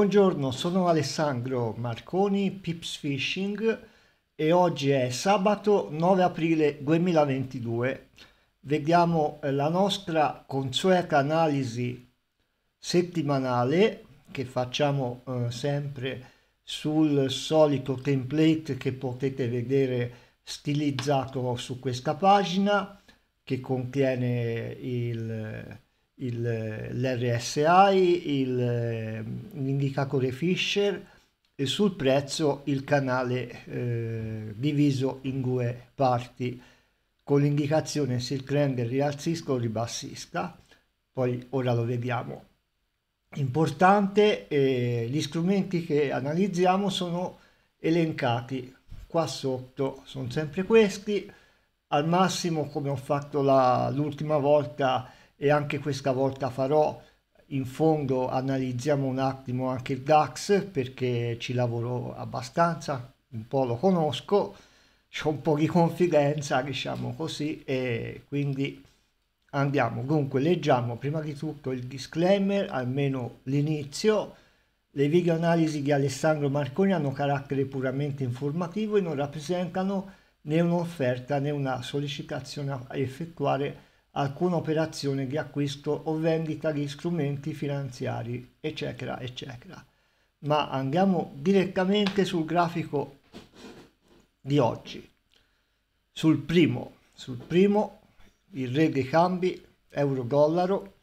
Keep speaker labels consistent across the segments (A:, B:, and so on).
A: Buongiorno, sono Alessandro Marconi, Pips Fishing e oggi è sabato 9 aprile 2022. Vediamo eh, la nostra consueta analisi settimanale che facciamo eh, sempre sul solito template che potete vedere stilizzato su questa pagina che contiene il il, l'RSI, il, ehm, l'indicatore Fisher e sul prezzo il canale eh, diviso in due parti con l'indicazione se il trend rialzisca o ribassisca, poi ora lo vediamo. Importante, eh, gli strumenti che analizziamo sono elencati qua sotto, sono sempre questi, al massimo come ho fatto la, l'ultima volta e anche questa volta farò. In fondo analizziamo un attimo anche il DAX perché ci lavoro abbastanza, un po' lo conosco, ho un po' di confidenza, diciamo così, e quindi andiamo. Dunque, leggiamo prima di tutto il disclaimer, almeno l'inizio. Le video analisi di Alessandro Marconi hanno carattere puramente informativo e non rappresentano né un'offerta né una sollecitazione a effettuare alcuna operazione di acquisto o vendita di strumenti finanziari, eccetera, eccetera. Ma andiamo direttamente sul grafico di oggi. Sul primo, sul primo il re dei cambi euro-dollaro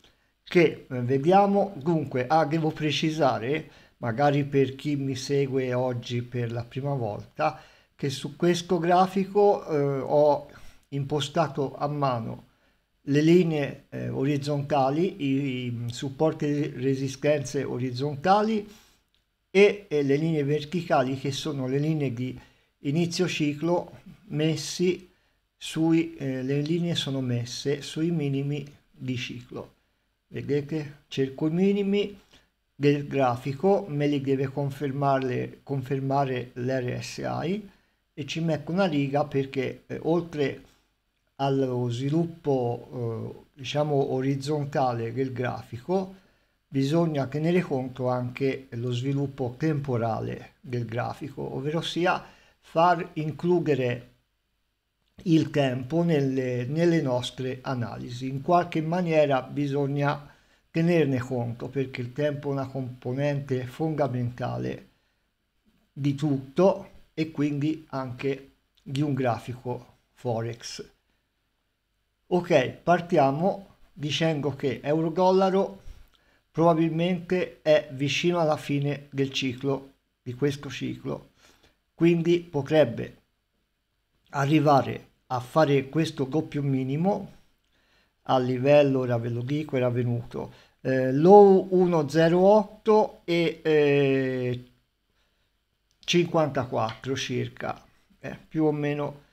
A: che eh, vediamo dunque, ah devo precisare magari per chi mi segue oggi per la prima volta che su questo grafico eh, ho impostato a mano le linee eh, orizzontali, i, i, supporti resistenze orizzontali e, e, le linee verticali che sono le linee di inizio ciclo messi sui, eh, le linee sono messe sui minimi di ciclo. Vedete? Cerco i minimi del grafico, me li deve confermare, confermare l'RSI e ci metto una riga perché eh, oltre a allo sviluppo eh, diciamo orizzontale del grafico bisogna tenere conto anche lo sviluppo temporale del grafico ovvero sia far includere il tempo nelle, nelle nostre analisi in qualche maniera bisogna tenerne conto perché il tempo è una componente fondamentale di tutto e quindi anche di un grafico forex Ok, partiamo dicendo che euro-dollaro probabilmente è vicino alla fine del ciclo, di questo ciclo, quindi potrebbe arrivare a fare questo doppio minimo a livello, ora ve lo dico, era venuto eh, low 108 e eh, 54 circa, eh, più o meno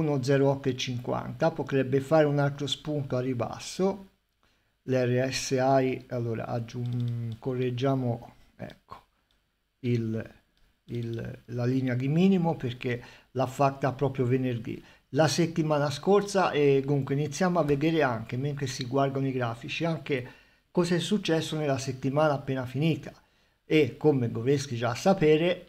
A: 1,0850 potrebbe fare un altro spunto a ribasso l'RSI allora aggiung- correggiamo ecco il, il, la linea di minimo perché l'ha fatta proprio venerdì la settimana scorsa e comunque iniziamo a vedere anche mentre si guardano i grafici anche cosa è successo nella settimana appena finita e come dovresti già sapere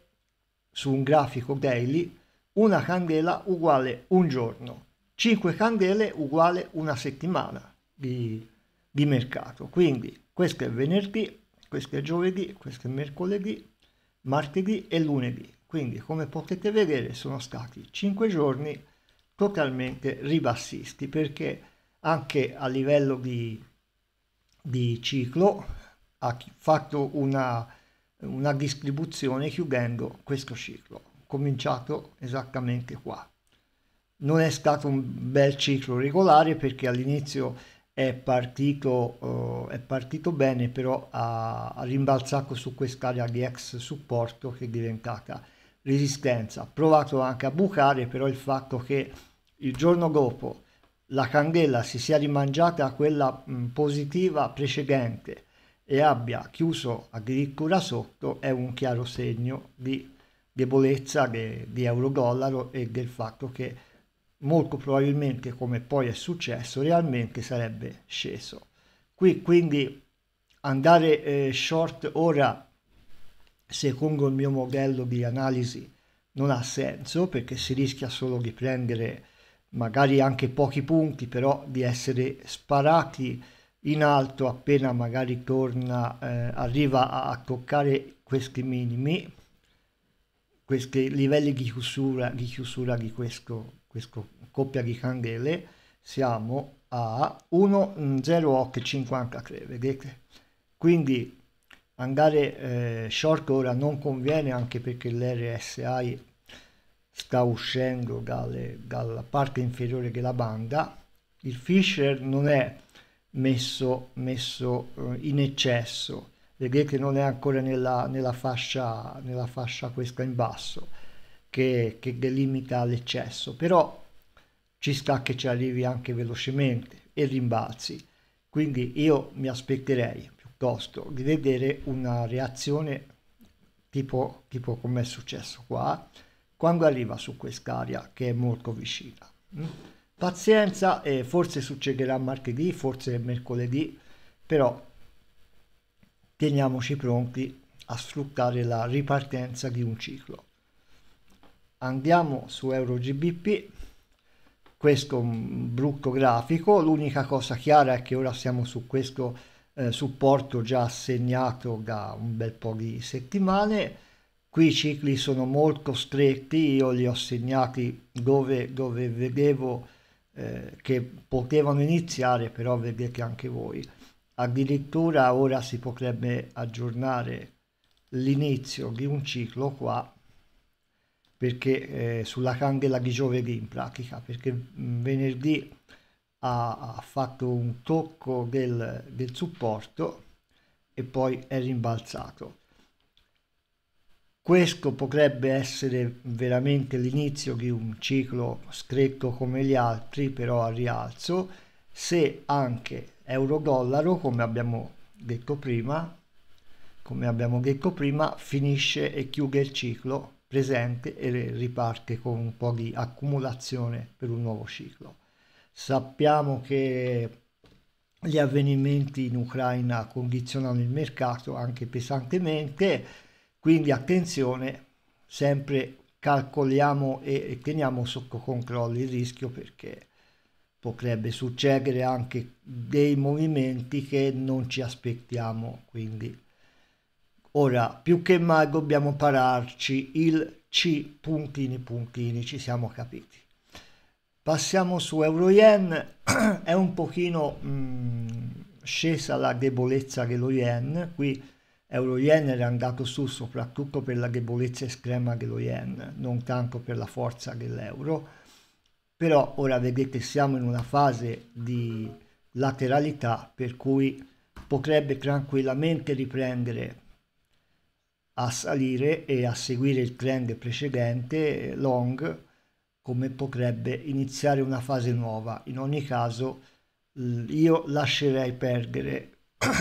A: su un grafico daily una candela uguale un giorno, 5 candele uguale una settimana di, di mercato. Quindi questo è venerdì, questo è giovedì, questo è mercoledì, martedì e lunedì. Quindi come potete vedere sono stati 5 giorni totalmente ribassisti perché anche a livello di, di ciclo ha fatto una, una distribuzione chiudendo questo ciclo cominciato esattamente qua. Non è stato un bel ciclo regolare perché all'inizio è partito, eh, è partito bene, però ha, ha rimbalzato su quest'area di ex supporto che è diventata resistenza. Ha provato anche a bucare, però il fatto che il giorno dopo la candela si sia rimangiata a quella mh, positiva precedente e abbia chiuso addirittura sotto è un chiaro segno di debolezza de, di euro-dollaro e del fatto che molto probabilmente, come poi è successo, realmente sarebbe sceso. Qui quindi andare eh, short ora, secondo il mio modello di analisi, non ha senso perché si rischia solo di prendere magari anche pochi punti, però di essere sparati in alto appena magari torna, eh, arriva a, a toccare questi minimi questi livelli di chiusura di, chiusura di questo, questo coppia di candele siamo a 1,0853 mm, vedete quindi andare eh, short ora non conviene anche perché l'RSI sta uscendo dalle, dalla parte inferiore della banda il Fisher non è messo, messo eh, in eccesso vedete che non è ancora nella, nella, fascia, nella fascia questa in basso che, che delimita l'eccesso, però ci sta che ci arrivi anche velocemente e rimbalzi. Quindi io mi aspetterei piuttosto di vedere una reazione tipo, tipo come è successo qua, quando arriva su quest'area che è molto vicina. Mm? Pazienza, eh, forse succederà martedì, forse mercoledì, però teniamoci pronti a sfruttare la ripartenza di un ciclo. Andiamo su EuroGBP, questo è un brutto grafico, l'unica cosa chiara è che ora siamo su questo eh, supporto già segnato da un bel po' di settimane, qui i cicli sono molto stretti, io li ho segnati dove, dove vedevo eh, che potevano iniziare, però vedete anche voi addirittura ora si potrebbe aggiornare l'inizio di un ciclo qua perché eh, sulla candela di giovedì in pratica perché mm, venerdì ha, ha fatto un tocco del, del supporto e poi è rimbalzato questo potrebbe essere veramente l'inizio di un ciclo stretto come gli altri però a rialzo se anche euro-dollaro, come abbiamo detto prima, come abbiamo detto prima, finisce e chiude il ciclo presente e riparte con un po' di accumulazione per un nuovo ciclo. Sappiamo che gli avvenimenti in Ucraina condizionano il mercato anche pesantemente, quindi attenzione, sempre calcoliamo e teniamo sotto controllo il rischio perché potrebbe succedere anche dei movimenti che non ci aspettiamo quindi ora più che mai dobbiamo pararci il c puntini puntini ci siamo capiti passiamo su euro yen è un pochino mh, mm, scesa la debolezza dello yen qui euro yen era andato su soprattutto per la debolezza estrema dello yen non tanto per la forza dell'euro però ora vedete siamo in una fase di lateralità per cui potrebbe tranquillamente riprendere a salire e a seguire il trend precedente long come potrebbe iniziare una fase nuova in ogni caso io lascerei perdere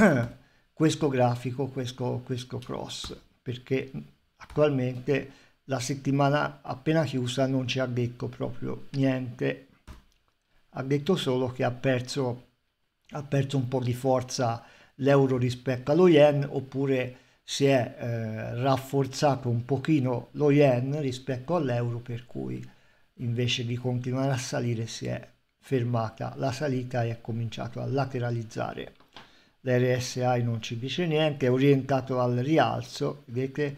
A: questo grafico questo, questo cross perché attualmente la settimana appena chiusa non ci ha detto proprio niente ha detto solo che ha perso, ha perso un po' di forza l'euro rispetto allo yen oppure si è eh, rafforzato un pochino lo yen rispetto all'euro per cui invece di continuare a salire si è fermata la salita e ha cominciato a lateralizzare l'RSI non ci dice niente è orientato al rialzo vedete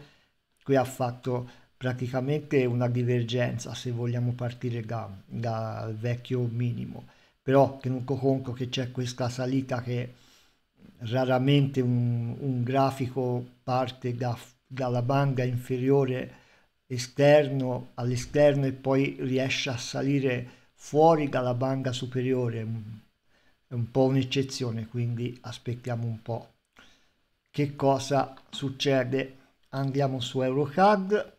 A: qui ha fatto praticamente una divergenza se vogliamo partire da, dal vecchio minimo però tenuto conto che c'è questa salita che raramente un, un grafico parte da, dalla banda inferiore esterno all'esterno e poi riesce a salire fuori dalla banda superiore è un po' un'eccezione quindi aspettiamo un po' che cosa succede andiamo su Eurocad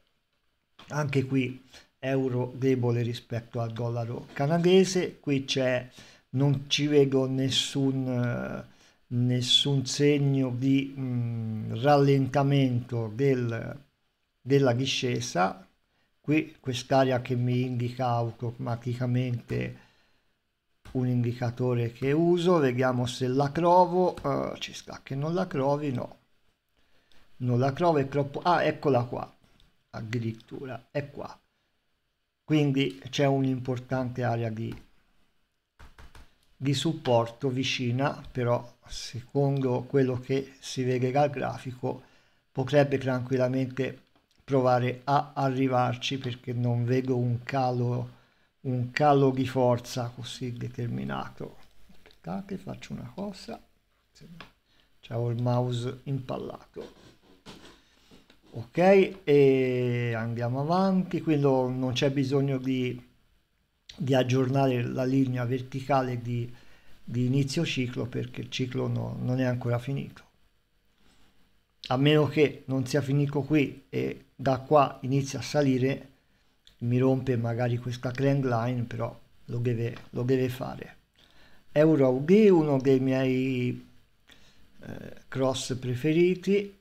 A: anche qui euro debole rispetto al dollaro canadese qui c'è non ci vedo nessun nessun segno di mh, mm, rallentamento del, della discesa qui quest'area che mi indica automaticamente un indicatore che uso vediamo se la trovo uh, ci sta che non la trovi no non la trovo è troppo ah eccola qua addirittura è qua quindi c'è un'importante area di, di supporto vicina però secondo quello che si vede dal grafico potrebbe tranquillamente provare a arrivarci perché non vedo un calo un calo di forza così determinato aspettate faccio una cosa c'è il mouse impallato ok e andiamo avanti qui non c'è bisogno di, di, aggiornare la linea verticale di, di inizio ciclo perché il ciclo no, non è ancora finito a meno che non sia finito qui e da qua inizia a salire mi rompe magari questa trend line però lo deve, lo deve fare euro UD uno dei miei eh, cross preferiti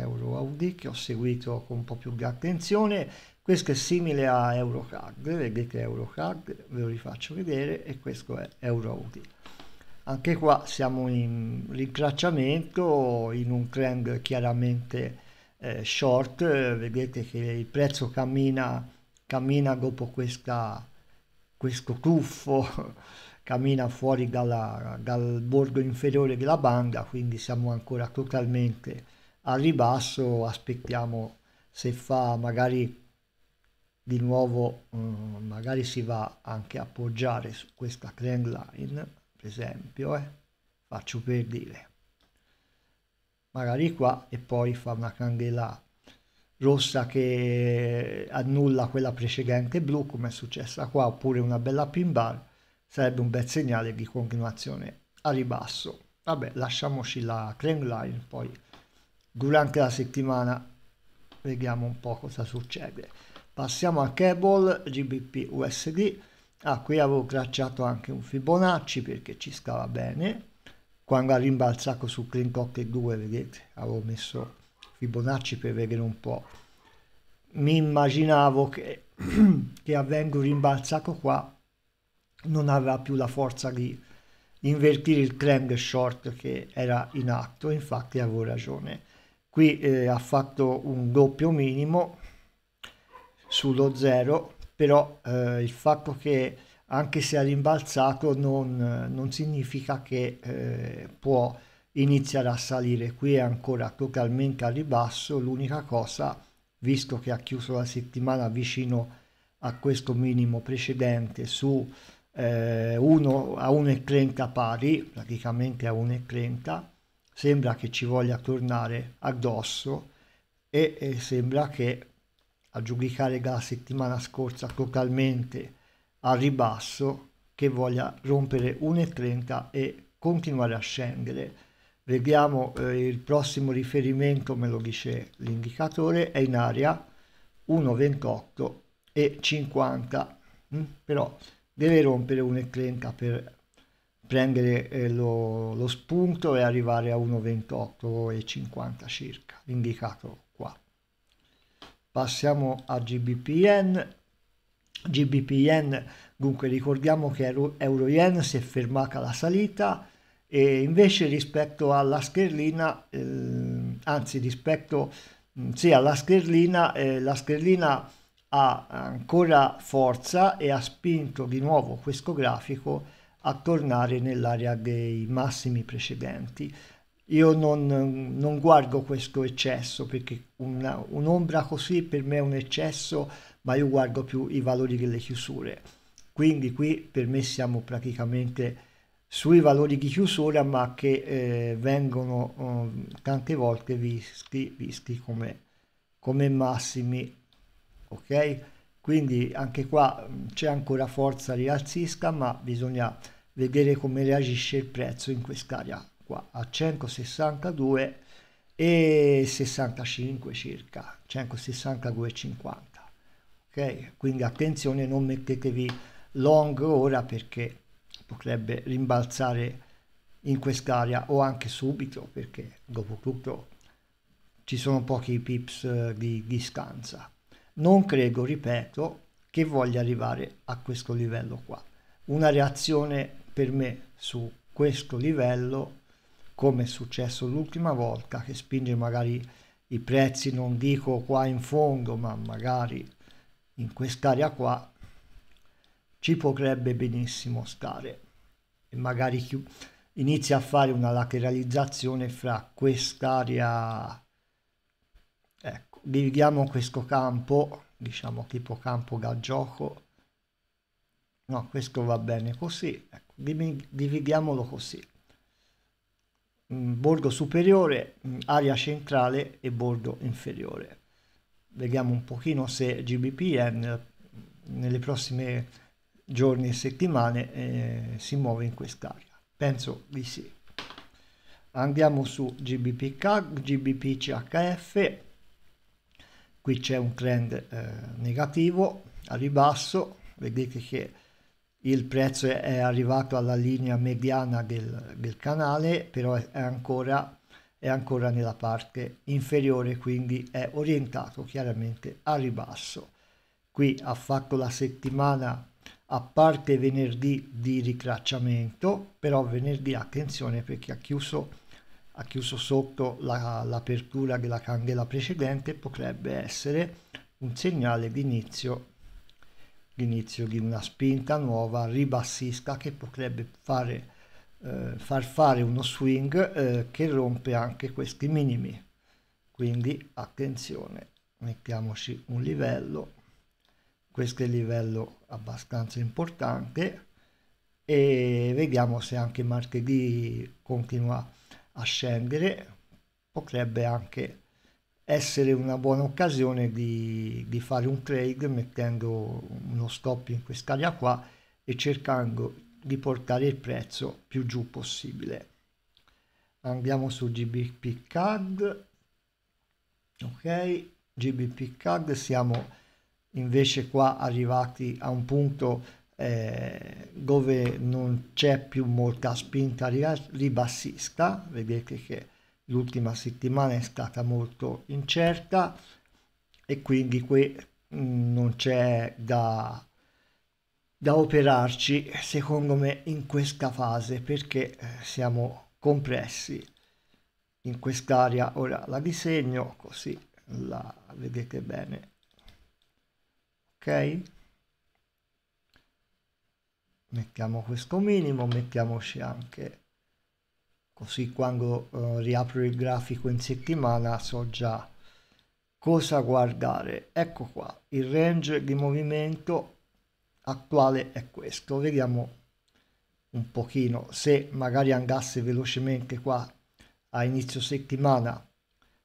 A: Euro Audi che ho seguito con un po' più di attenzione. Questo è simile a Eurocard, vedete Eurocard, ve lo rifaccio vedere e questo è Euro Audi. Anche qua siamo in rincracciamento, in un trend chiaramente eh, short, vedete che il prezzo cammina, cammina dopo questa, questo tuffo, cammina fuori dalla, dal bordo inferiore della banda, quindi siamo ancora totalmente al ribasso aspettiamo se fa magari di nuovo mm, magari si va anche a appoggiare su questa trend line per esempio eh? faccio per dire magari qua e poi fa una candela rossa che annulla quella precedente blu come è successa qua oppure una bella pin bar sarebbe un bel segnale di continuazione a ribasso vabbè lasciamoci la trend line poi durante la settimana vediamo un po' cosa succede passiamo a cable gbp usd ah qui avevo tracciato anche un fibonacci perché ci stava bene quando ha rimbalzato su clean clock 2 vedete avevo messo fibonacci per vedere un po' mi immaginavo che, che avendo rimbalzato qua non aveva più la forza di invertire il trend short che era in atto infatti avevo ragione qui eh, ha fatto un doppio minimo sullo zero però eh, il fatto che anche se ha rimbalzato non, non significa che eh, può iniziare a salire qui è ancora totalmente a ribasso l'unica cosa visto che ha chiuso la settimana vicino a questo minimo precedente su eh, 1 a 1,30 pari praticamente a 1,30 sembra che ci voglia tornare addosso e, e sembra che a giudicare dalla settimana scorsa totalmente a ribasso che voglia rompere 1,30 e continuare a scendere. Vediamo eh, il prossimo riferimento, me lo dice l'indicatore, è in area 1,28 e 50, mm? però deve rompere 1,30 per prendere eh, lo, lo, spunto e arrivare a 1,28,50 circa, indicato qua. Passiamo a GBPN. GBPN, dunque ricordiamo che Euro, Yen si è fermata la salita e invece rispetto alla scherlina, eh, anzi rispetto sì, alla scherlina, eh, la scherlina ha ancora forza e ha spinto di nuovo questo grafico a tornare nell'area dei massimi precedenti. Io non, non guardo questo eccesso perché una, un'ombra così per me è un eccesso, ma io guardo più i valori delle chiusure. Quindi qui per me siamo praticamente sui valori di chiusura ma che eh, vengono eh, tante volte visti, visti come, come, massimi ok quindi anche qua mm, c'è ancora forza rialzista ma bisogna vedere come reagisce il prezzo in quest'area qua a 162 e 65 circa 162,50 ok quindi attenzione non mettetevi long ora perché potrebbe rimbalzare in quest'area o anche subito perché dopo tutto ci sono pochi pips eh, di distanza non credo ripeto che voglia arrivare a questo livello qua una reazione per me su questo livello, come è successo l'ultima volta, che spinge magari i prezzi, non dico qua in fondo, ma magari in quest'area qua, ci potrebbe benissimo stare e magari chi... inizia a fare una lateralizzazione fra quest'area ecco dividiamo questo campo diciamo tipo campo da gioco no questo va bene così ecco dividiamolo così. Mm, borgo superiore, mm, area centrale e bordo inferiore. Vediamo un pochino se GBPN nelle prossime giorni e settimane eh, si muove in quest'area. Penso di sì. Andiamo su GBP GBP CHF. qui c'è un trend eh, negativo a ribasso, vedete che il prezzo è arrivato alla linea mediana del, del canale però è ancora è ancora nella parte inferiore quindi è orientato chiaramente a ribasso qui ha fatto la settimana a parte venerdì di ricracciamento però venerdì attenzione perché ha chiuso ha chiuso sotto l'apertura della candela precedente potrebbe essere un segnale di inizio l'inizio di una spinta nuova ribassista che potrebbe fare, eh, far fare uno swing eh, che rompe anche questi minimi. Quindi attenzione, mettiamoci un livello, questo è il livello abbastanza importante e vediamo se anche martedì continua a scendere, potrebbe anche essere una buona occasione di, di fare un trade mettendo uno stop in quest'area qua e cercando di portare il prezzo più giù possibile andiamo su gbp cad ok gbp cad siamo invece qua arrivati a un punto eh, dove non c'è più molta spinta ribassista vedete che l'ultima settimana è stata molto incerta e quindi qui mm, non c'è da, da operarci secondo me in questa fase perché eh, siamo compressi in quest'area ora la disegno così la vedete bene ok mettiamo questo minimo mettiamoci anche così quando uh, riapro il grafico in settimana so già cosa guardare ecco qua il range di movimento attuale è questo vediamo un pochino se magari andasse velocemente qua a inizio settimana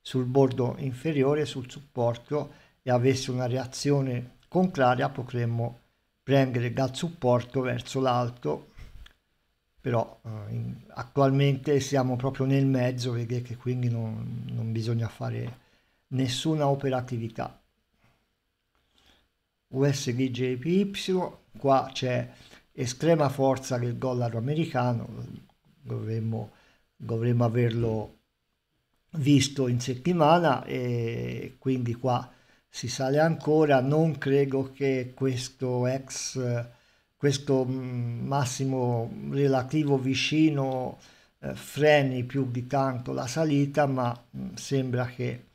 A: sul bordo inferiore sul supporto e avesse una reazione contraria potremmo prendere dal supporto verso l'alto però eh, in, attualmente siamo proprio nel mezzo, vedete, quindi non, non bisogna fare nessuna operatività. USD JPY, qua c'è estrema forza del dollaro americano, dovremmo, dovremmo averlo visto in settimana e quindi qua si sale ancora, non credo che questo ex questo mm, massimo relativo vicino eh, freni più di tanto la salita ma mh, mm, sembra che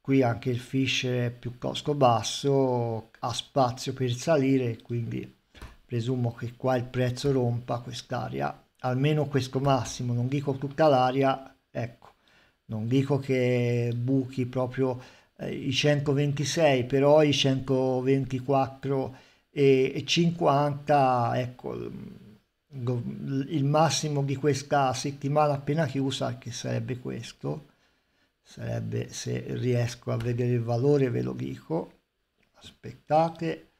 A: qui anche il Fischer è più costo basso ha spazio per salire quindi presumo che qua il prezzo rompa quest'area almeno questo massimo non dico tutta l'area ecco non dico che buchi proprio eh, i 126 però i 124 e 50 ecco il massimo di questa settimana appena chiusa che sarebbe questo sarebbe se riesco a vedere il valore ve lo dico aspettate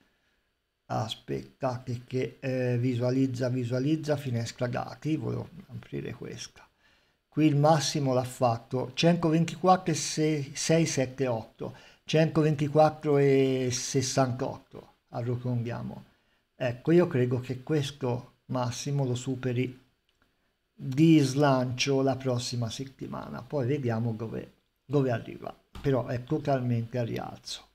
A: aspettate che eh, visualizza visualizza finestra dati volevo aprire questa qui il massimo l'ha fatto 124 678 124 68 arrotondiamo. Ecco, io credo che questo massimo lo superi di slancio la prossima settimana, poi vediamo dove, dove arriva, però è totalmente a rialzo.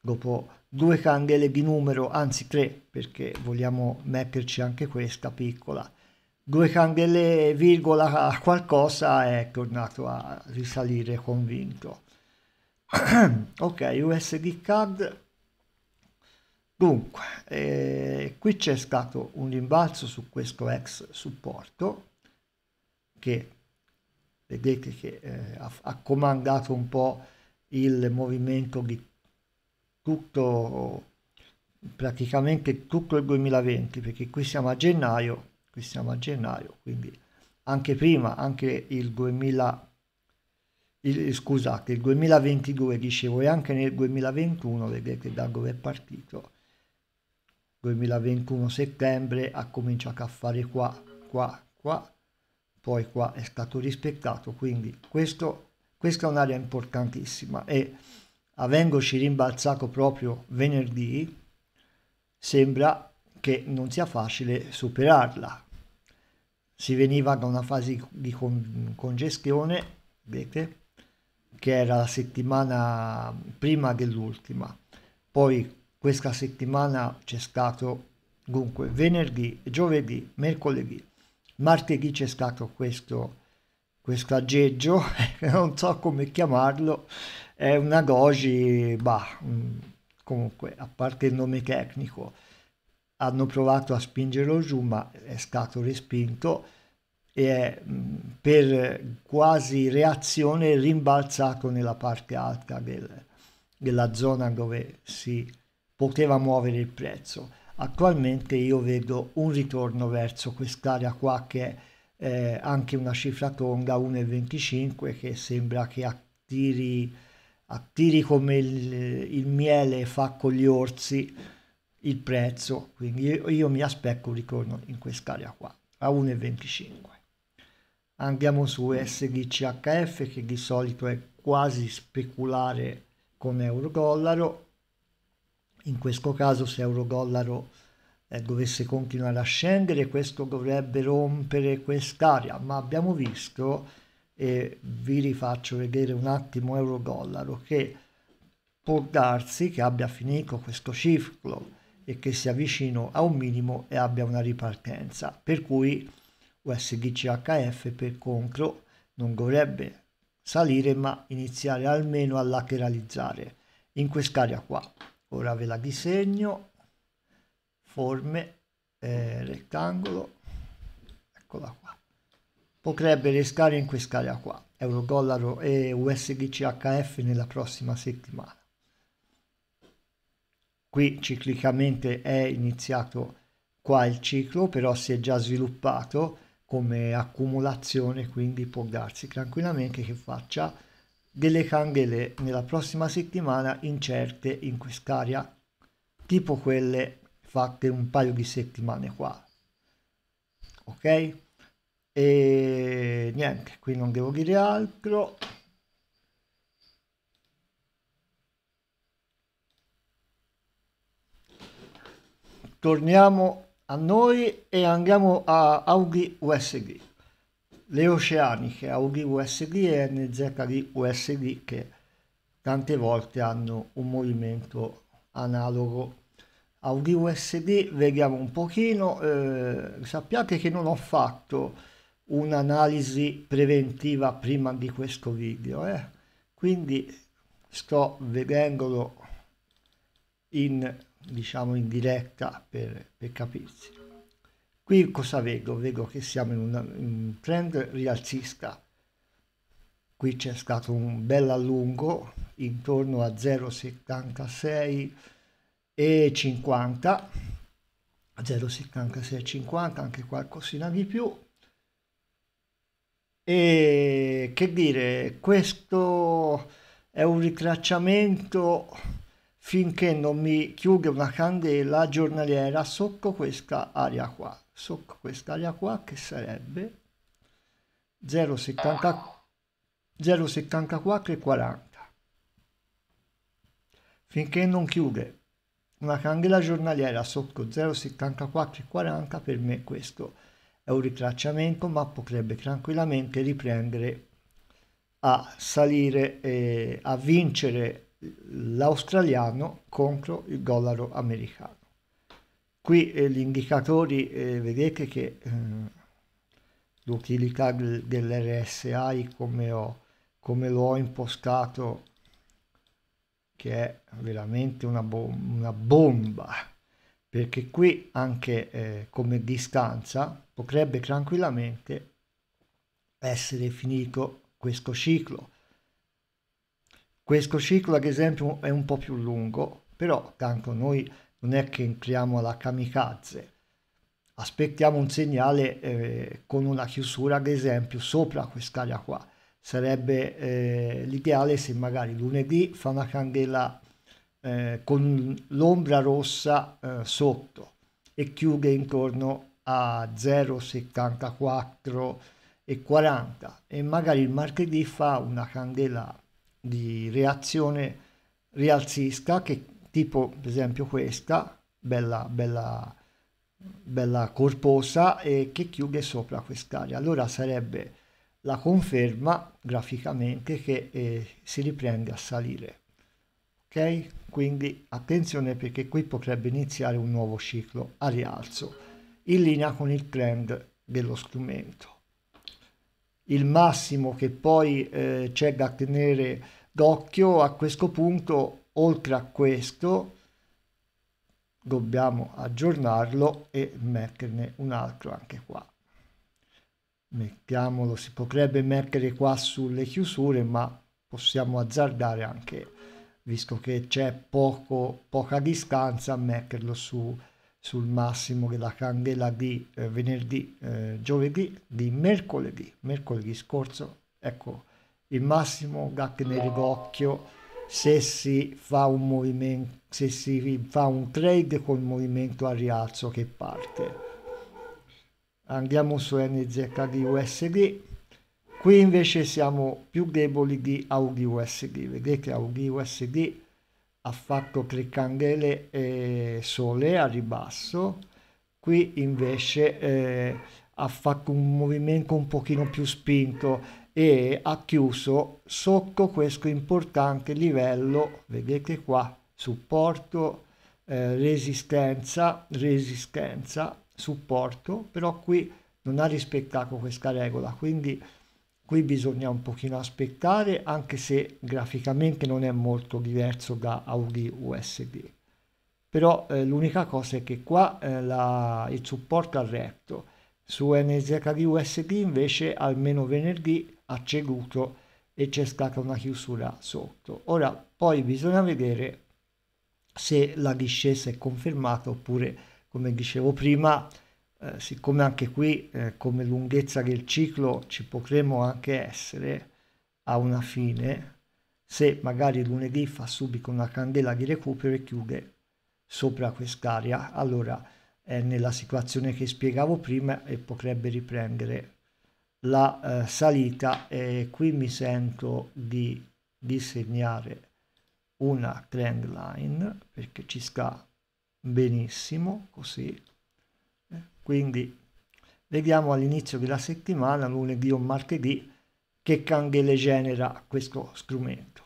A: Dopo due candele di numero, anzi tre, perché vogliamo metterci anche questa piccola, due candele virgola qualcosa è tornato a risalire convinto ok USD CAD Dunque, eh, qui c'è stato un rimbalzo su questo ex supporto che vedete che eh, ha, ha, comandato un po' il movimento di tutto, praticamente tutto il 2020, perché qui siamo a gennaio, qui siamo a gennaio, quindi anche prima, anche il 2000 il, scusate, il 2022 dicevo e anche nel 2021 vedete da dove è partito 2021 settembre ha cominciato a fare qua, qua, qua, poi qua è stato rispettato, quindi questo, questa è un'area importantissima e avendoci rimbalzato proprio venerdì sembra che non sia facile superarla. Si veniva da una fase di con congestione, vedete, che era la settimana prima dell'ultima, poi questa settimana c'è stato dunque venerdì, giovedì, mercoledì, martedì c'è stato questo, questo aggeggio, non so come chiamarlo, è una goji, bah, mm, comunque a parte il nome tecnico, hanno provato a spingerlo giù ma è stato respinto e è, mm, per quasi reazione rimbalzato nella parte alta del, della zona dove si poteva muovere il prezzo. Attualmente io vedo un ritorno verso quest'area qua che è eh, anche una cifra tonda 1,25 che sembra che attiri, attiri come il, il, miele fa con gli orsi il prezzo, quindi io, io mi aspetto un ritorno in quest'area qua a 1,25. Andiamo su SDCHF che di solito è quasi speculare con euro-dollaro in questo caso se euro-dollaro eh, dovesse continuare a scendere questo dovrebbe rompere quest'area ma abbiamo visto e vi rifaccio vedere un attimo euro-dollaro che può darsi che abbia finito questo ciclo e che sia vicino a un minimo e abbia una ripartenza per cui USDCHF per contro non dovrebbe salire ma iniziare almeno a lateralizzare in quest'area qua ora ve la disegno forme eh, rettangolo eccola qua potrebbe restare in quest'area qua euro dollaro e USDCHF nella prossima settimana qui ciclicamente è iniziato qua il ciclo però si è già sviluppato come accumulazione quindi può darsi tranquillamente che faccia delle candele nella prossima settimana incerte in quest'area, tipo quelle fatte un paio di settimane qua. Ok? E niente, qui non devo dire altro. Torniamo a noi e andiamo a Audi USD le oceaniche Audi USD e NZD USD che tante volte hanno un movimento analogo. Audi USD vediamo un pochino, eh, sappiate che non ho fatto un'analisi preventiva prima di questo video, eh? quindi sto vedendolo in, diciamo, in diretta per, per capirsi. Qui cosa vedo? Vedo che siamo in, una, in un trend rialzista. Qui c'è stato un bel allungo intorno a 0,76 e 50, 0,76 e 50, anche qualcosina di più. E che dire, questo è un ritracciamento finché non mi chiude una candela giornaliera sotto questa area qua, sotto questa area qua che sarebbe 0,74 e 40. Finché non chiude una candela giornaliera sotto 0,74 e 40 per me questo è un ritracciamento ma potrebbe tranquillamente riprendere a salire eh, a vincere l'australiano contro il dollaro americano. Qui eh, gli indicatori, eh, vedete che eh, l'utilità del, dell'RSI come, ho, come l'ho impostato, che è veramente una, bom una bomba, perché qui anche eh, come distanza potrebbe tranquillamente essere finito questo ciclo questo ciclo ad esempio è un po' più lungo, però tanto noi non è che entriamo alla kamikaze. Aspettiamo un segnale eh, con una chiusura ad esempio sopra quest'area qua. Sarebbe eh, l'ideale se magari lunedì fa una candela eh, con l'ombra rossa eh, sotto e chiude intorno a 0,74 e 40 e magari il martedì fa una candela di reazione rialzisca che tipo per esempio questa bella bella bella corposa e che chiude sopra quest'area allora sarebbe la conferma graficamente che eh, si riprende a salire ok quindi attenzione perché qui potrebbe iniziare un nuovo ciclo a rialzo in linea con il trend dello strumento il massimo che poi eh, c'è da tenere d'occhio a questo punto, oltre a questo, dobbiamo aggiornarlo e metterne un altro anche qua. Mettiamolo, si potrebbe mettere qua sulle chiusure, ma possiamo azzardare anche, visto che c'è poco poca distanza, metterlo su sul massimo della candela di eh, venerdì, eh, giovedì, di mercoledì, mercoledì scorso, ecco il massimo gap nel d'occhio se si fa un movimento, se si fa un trade col movimento a rialzo che parte. Andiamo su NZD USD, qui invece siamo più deboli di AUD USD, vedete AUD USD ha fatto Cliccangele e Sole a ribasso, qui invece eh, ha fatto un movimento un pochino più spinto e ha chiuso sotto questo importante livello, vedete qua, supporto, eh, resistenza, resistenza, supporto, però qui non ha rispettato questa regola, quindi qui bisogna un pochino aspettare anche se graficamente non è molto diverso da Audi USB però eh, l'unica cosa è che qua eh, la, il supporto ha retto su NZD USD invece almeno venerdì ha ceduto e c'è stata una chiusura sotto ora poi bisogna vedere se la discesa è confermata oppure come dicevo prima eh, siccome anche qui eh, come lunghezza del ciclo ci potremo anche essere a una fine, se magari lunedì fa subito una candela di recupero e chiude sopra quest'area, allora è nella situazione che spiegavo prima e potrebbe riprendere la eh, salita e qui mi sento di disegnare una trend line perché ci sta benissimo così quindi vediamo all'inizio della settimana, lunedì o martedì, che candele genera questo strumento.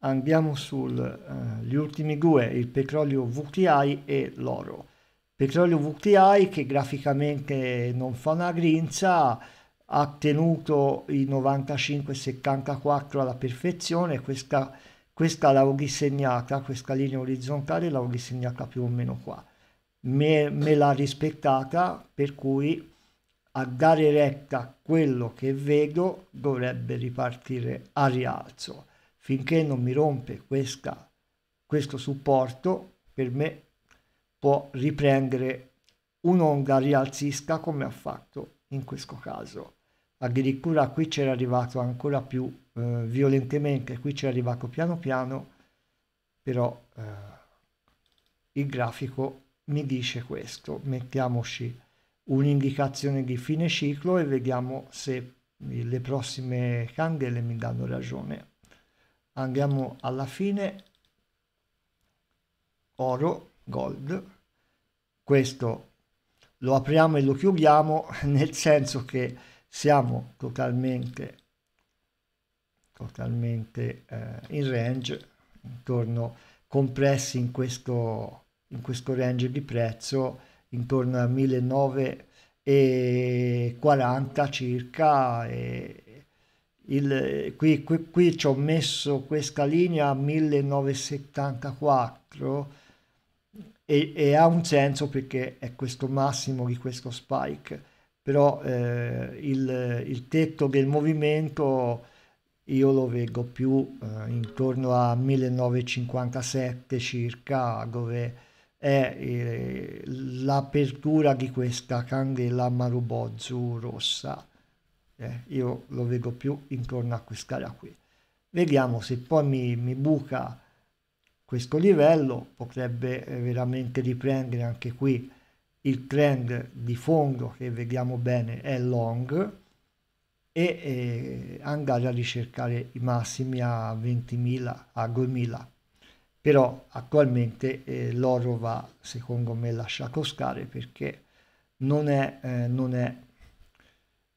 A: Andiamo sugli eh, ultimi due, il petrolio VTI e l'oro. Petrolio VTI che graficamente non fa una grinza, ha tenuto i 95-74 alla perfezione, questa, questa l'ho disegnata, questa linea orizzontale l'ho disegnata più o meno qua me, me l'ha rispettata, per cui a dare retta a quello che vedo dovrebbe ripartire a rialzo. Finché non mi rompe questa, questo supporto, per me può riprendere un'onda rialzista come ha fatto in questo caso. Addirittura qui c'era arrivato ancora più eh, violentemente, qui c'è arrivato piano piano, però eh, il grafico mi dice questo. Mettiamoci un'indicazione di fine ciclo e vediamo se le prossime candele mi danno ragione. Andiamo alla fine, oro, gold, questo lo apriamo e lo chiudiamo nel senso che siamo totalmente, totalmente eh, in range, intorno compressi in questo in questo range di prezzo intorno a 1940 circa il, qui, qui, qui ci ho messo questa linea a 1974 e, e, ha un senso perché è questo massimo di questo spike però eh, il, il, tetto del movimento io lo vedo più eh, intorno a 1957 circa dove è eh, l'apertura di questa candela marubozzu rossa eh, io lo vedo più intorno a quest'area qui vediamo se poi mi, mi buca questo livello potrebbe eh, veramente riprendere anche qui il trend di fondo che vediamo bene è long e eh, andare a ricercare i massimi a 20.000 a 2.000 però attualmente eh, l'oro va secondo me lasciato scare perché non è, eh, non è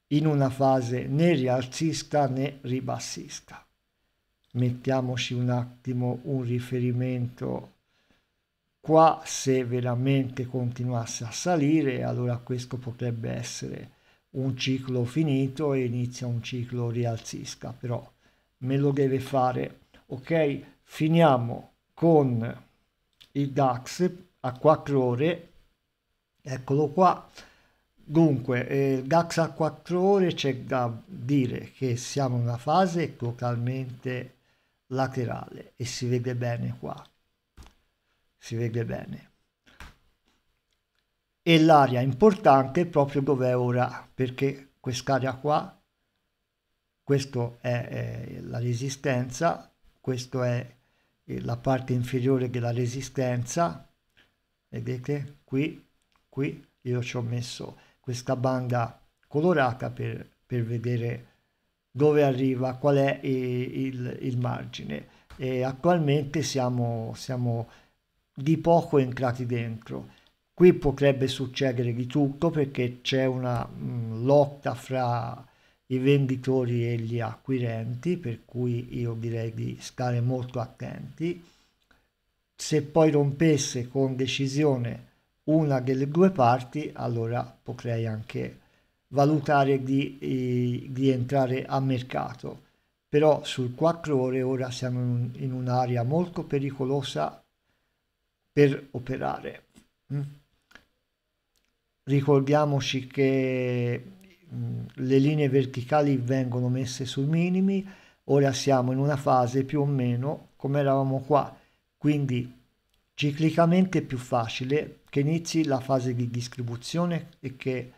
A: in una fase né rialzista né ribassista. Mettiamoci un attimo un riferimento qua se veramente continuasse a salire allora questo potrebbe essere un ciclo finito e inizia un ciclo rialzista però me lo deve fare ok finiamo con il DAX a 4 ore, eccolo qua. Dunque, eh, il DAX a 4 ore c'è da dire che siamo in una fase totalmente laterale e si vede bene qua. Si vede bene e l'area importante è proprio dove è ora perché quest'area qua questa è, è, la resistenza questo è la parte inferiore della resistenza vedete qui qui io ci ho messo questa banda colorata per, per vedere dove arriva qual è il, il margine e attualmente siamo siamo di poco entrati dentro qui potrebbe succedere di tutto perché c'è una mh, mm, lotta fra i venditori e gli acquirenti, per cui io direi di stare molto attenti. Se poi rompesse con decisione una delle due parti, allora potrei anche valutare di, di entrare a mercato. Però sul 4 ore ora siamo in un'area molto pericolosa per operare. Mm? Ricordiamoci che Mm, le linee verticali vengono messe sui minimi, ora siamo in una fase più o meno come eravamo qua, quindi ciclicamente è più facile che inizi la fase di distribuzione e che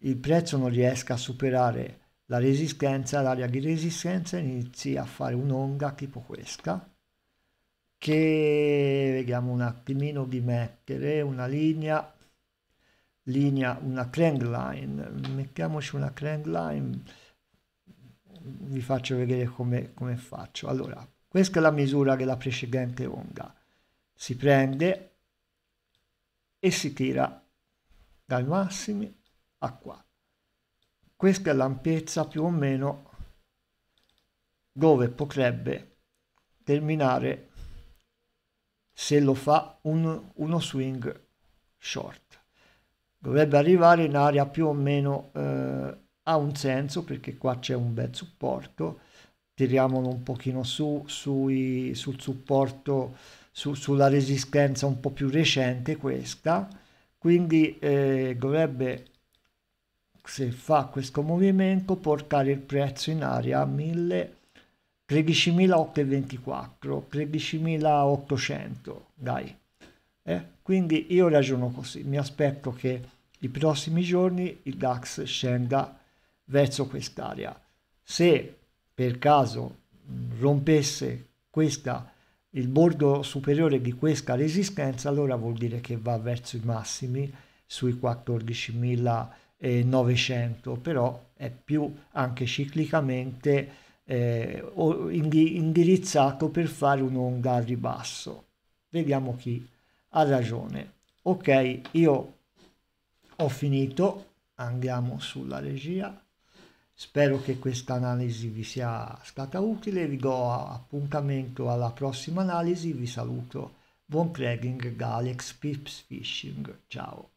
A: il prezzo non riesca a superare la resistenza, l'area di resistenza, inizi a fare un'onga tipo questa, che vediamo un attimino di mettere una linea linea, una crank line, mettiamoci una crank line, vi faccio vedere come, come faccio. Allora, questa è la misura della precedente onda, si prende e si tira dai massimi a qua. Questa è l'ampiezza più o meno dove potrebbe terminare se lo fa un, uno swing short dovrebbe arrivare in area più o meno eh, ha un senso perché qua c'è un bel supporto tiriamolo un pochino su sui, sul supporto su, sulla resistenza un po' più recente questa quindi eh, dovrebbe se fa questo movimento portare il prezzo in area a 1000 13.824 13.800 dai eh? quindi io ragiono così mi aspetto che i prossimi giorni il DAX scenda verso quest'area. Se per caso rompesse questa, il bordo superiore di questa resistenza, allora vuol dire che va verso i massimi sui 14.900, però è più anche ciclicamente eh, indirizzato per fare un'onda al ribasso. Vediamo chi ha ragione. Ok, io ho finito andiamo sulla regia spero che questa analisi vi sia stata utile vi do appuntamento alla prossima analisi vi saluto buon trading da Alex Pips Fishing ciao